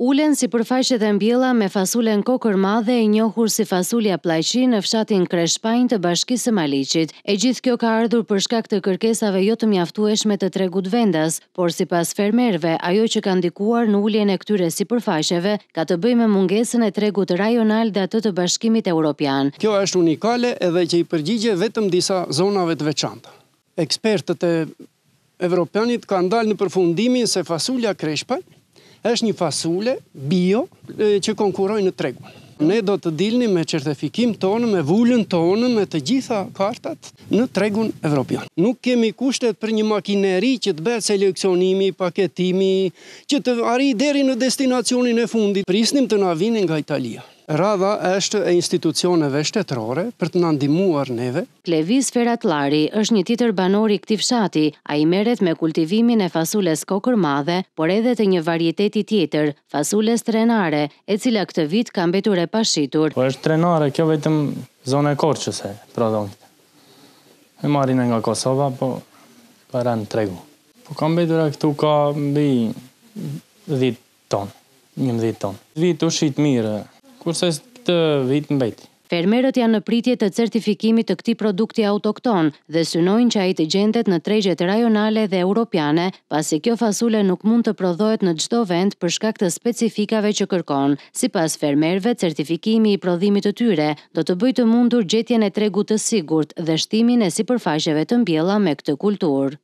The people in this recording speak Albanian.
Ulen si përfaqet e mbjela me fasulen kokër madhe e njohur si fasulja plajqi në fshatin kreshpajnë të bashkisë e malicit. E gjithë kjo ka ardhur përshka këtë kërkesave jo të mjaftueshme të tregut vendas, por si pas fermerve, ajo që kanë dikuar në uljen e këtyre si përfaqeve, ka të me mungesën e tregut rajonal dhe atë të bashkimit e Europian. Kjo është unikale edhe që i përgjigje vetëm disa zonave të veçanta. Ekspertët e Europianit ka ndalë në përfundimin se fasulja kreshpajnë, është një fasule bio që konkurojnë në tregun. Ne do të dilni me certifikim tonë, me vullën tonë, me të gjitha kartat në tregun Evropian. Nuk kemi kushtet për një makineri që të betë seleksionimi, paketimi, që të arri deri në destinacionin e fundit. Prisnim të na vini nga Italia. Radha është e institucioneve shtetërore për të nëndimuar neve. Plevis Feratlari është një titër banori këti fshati, a i meret me kultivimin e fasules kokër madhe, por edhe të një varjeteti tjetër, fasules trenare, e cila këtë vit kam betur e pashitur. Po është trenare, kjo vetëm zone e korqëse, prodhonti. E marin pra e nga Kosova, po para në tregu. Po kam betur e këtu ka mbi 10 tonë, një ton. tonë. u shqit mire, kurse të vitë në bejti. Fermerët janë në pritje të certifikimit të këti produkti autokton dhe synojnë që a i të gjendet në tregjet rajonale dhe europiane, pasi kjo fasule nuk mund të prodhojt në gjdo vend për shkak të specifikave që kërkon. Si pas fermerve, certifikimi i prodhimit të tyre do të bëjtë mundur gjetjen e tregut të sigurt dhe shtimin e si përfajsheve të mbjela me këtë kulturë.